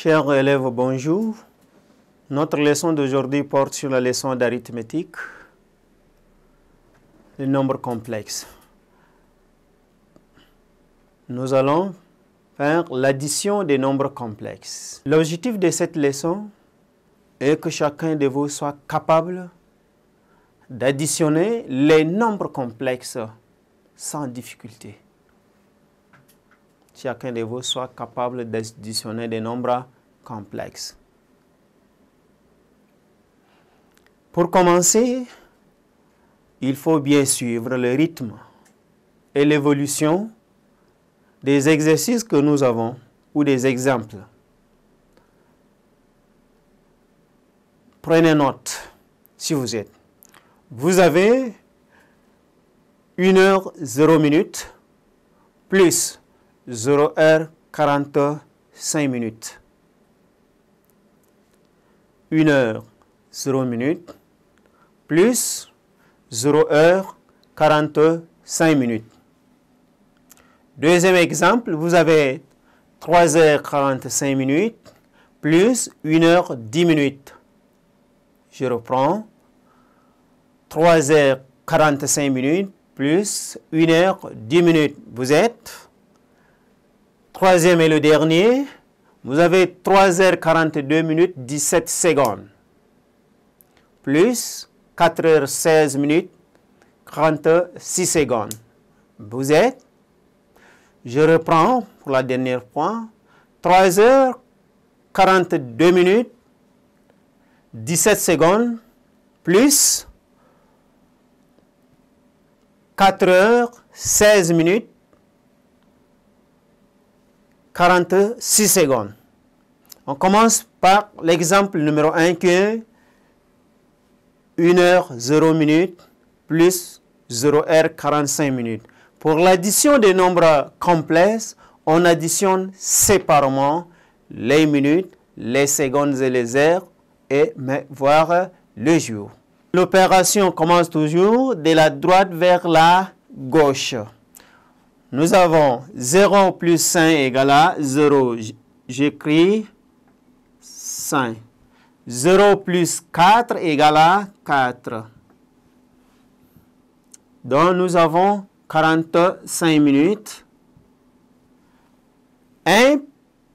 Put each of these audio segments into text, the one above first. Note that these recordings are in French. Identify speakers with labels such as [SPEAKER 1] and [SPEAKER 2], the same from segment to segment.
[SPEAKER 1] Chers élèves, bonjour. Notre leçon d'aujourd'hui porte sur la leçon d'arithmétique, les nombres complexes. Nous allons faire l'addition des nombres complexes. L'objectif de cette leçon est que chacun de vous soit capable d'additionner les nombres complexes sans difficulté chacun de vous soit capable d'additionner des nombres complexes. Pour commencer, il faut bien suivre le rythme et l'évolution des exercices que nous avons ou des exemples. Prenez note si vous êtes. Vous avez 1 heure 0 minutes plus 0 h 45 minutes. 1 h 0 minutes plus 0 h 45 minutes. Deuxième exemple, vous avez 3h45 minutes plus 1h10 minutes. Je reprends. 3h45 minutes plus 1h10 minutes. Vous êtes Troisième et le dernier, vous avez 3h42 minutes 17 secondes, plus 4h16 minutes 36 secondes. Vous êtes, je reprends pour la dernière fois, 3h42 minutes 17 secondes, plus 4h16 minutes 46 secondes. On commence par l'exemple numéro 1 qui 1 heure 0 minutes plus 0 heure 45 minutes. Pour l'addition des nombres complexes, on additionne séparément les minutes, les secondes et les heures, et voire le jour. L'opération commence toujours de la droite vers la gauche. Nous avons 0 plus 5 égale à 0. J'écris 5. 0 plus 4 égale à 4. Donc nous avons 45 minutes. 1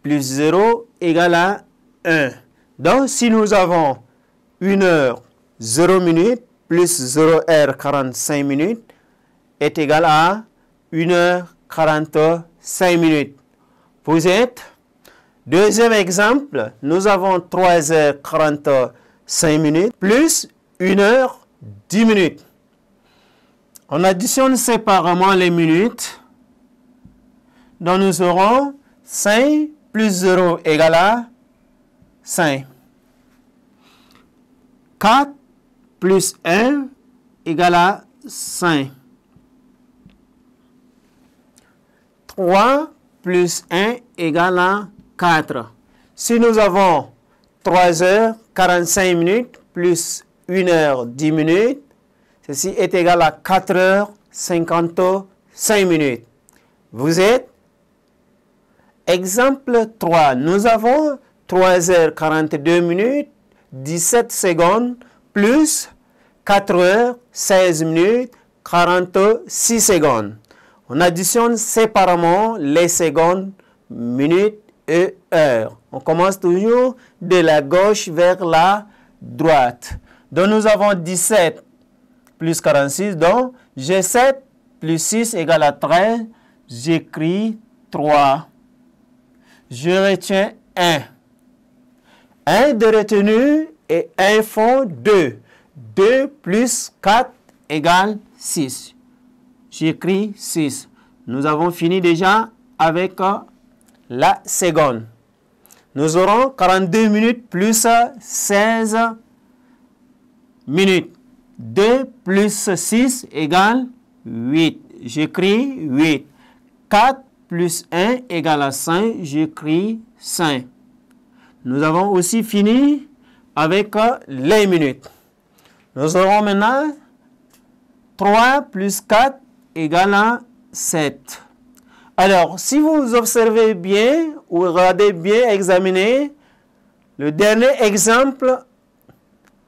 [SPEAKER 1] plus 0 égale à 1. Donc si nous avons 1 heure 0 minutes plus 0 heure 45 minutes est égal à 1h45 minutes. Vous êtes Deuxième exemple, nous avons 3h45 minutes plus 1h10 minutes. On additionne séparément les minutes. Donc nous aurons 5 plus 0 égale à 5. 4 plus 1 égale à 5. 3 plus 1 égale à 4. Si nous avons 3 h 45 minutes plus 1 heure 10 minutes, ceci est égal à 4 heures 55 minutes. Vous êtes Exemple 3. Nous avons 3 h 42 minutes 17 secondes plus 4 heures 16 minutes 46 secondes. On additionne séparément les secondes, minutes et heures. On commence toujours de la gauche vers la droite. Donc nous avons 17 plus 46. Donc j'ai 7 plus 6 égale à 13. J'écris 3. Je retiens 1. 1 de retenue et 1 font 2. 2 plus 4 égale 6. J'écris 6. Nous avons fini déjà avec euh, la seconde. Nous aurons 42 minutes plus 16 minutes. 2 plus 6 égale 8. J'écris 8. 4 plus 1 égale à 5. J'écris 5. Nous avons aussi fini avec euh, les minutes. Nous aurons maintenant 3 plus 4 égale à 7. Alors, si vous observez bien ou regardez bien, examinez, le dernier exemple,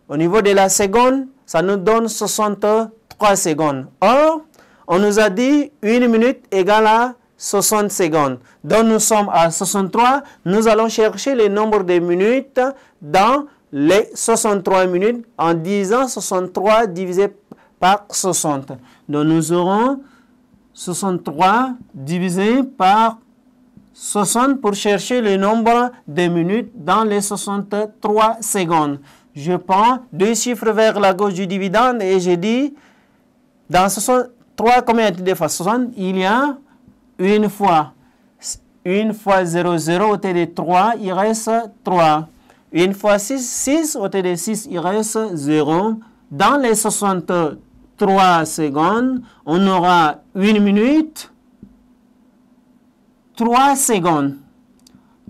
[SPEAKER 1] au niveau de la seconde, ça nous donne 63 secondes. Or, on nous a dit 1 minute égale à 60 secondes. Donc, nous sommes à 63. Nous allons chercher le nombre de minutes dans les 63 minutes en disant 63 divisé 60. Donc nous aurons 63 divisé par 60 pour chercher le nombre de minutes dans les 63 secondes. Je prends deux chiffres vers la gauche du dividende et je dis dans 63, combien de fois 60 Il y a une fois. Une fois 0, 0 au TD 3, il reste 3. Une fois 6, 6 au TD 6, il reste 0. Dans les 63 3 secondes, on aura 1 minute 3 secondes.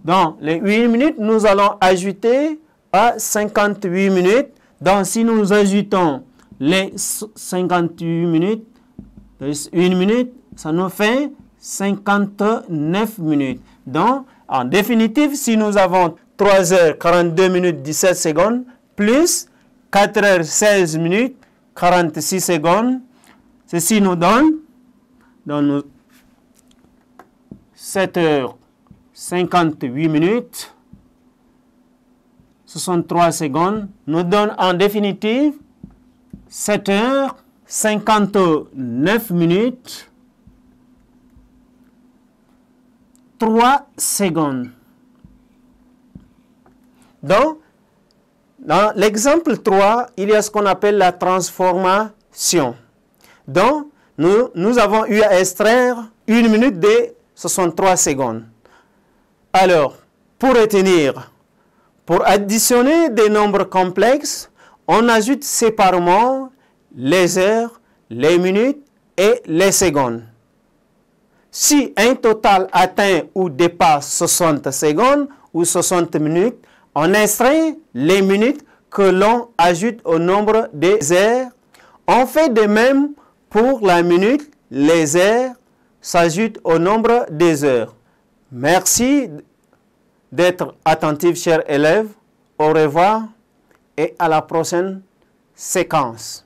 [SPEAKER 1] Donc, les 8 minutes, nous allons ajouter à 58 minutes. Donc, si nous ajoutons les 58 minutes, plus 1 minute, ça nous fait 59 minutes. Donc, en définitive, si nous avons 3 h 42 minutes 17 secondes, plus 4 h 16 minutes, 46 secondes. Ceci nous donne, dans 7 heures 58 minutes, 63 secondes, nous donne en définitive 7 heures 59 minutes 3 secondes. Donc, dans l'exemple 3, il y a ce qu'on appelle la transformation. Donc, nous, avons eu à extraire une minute des 63 secondes. Alors, pour retenir, pour additionner des nombres complexes, on ajoute séparément les heures, les minutes et les secondes. Si un total atteint ou dépasse 60 secondes ou 60 minutes, on extrait les minutes que l'on ajoute au nombre des heures. On fait de même pour la minute, les heures s'ajoutent au nombre des heures. Merci d'être attentif, chers élèves. Au revoir et à la prochaine séquence.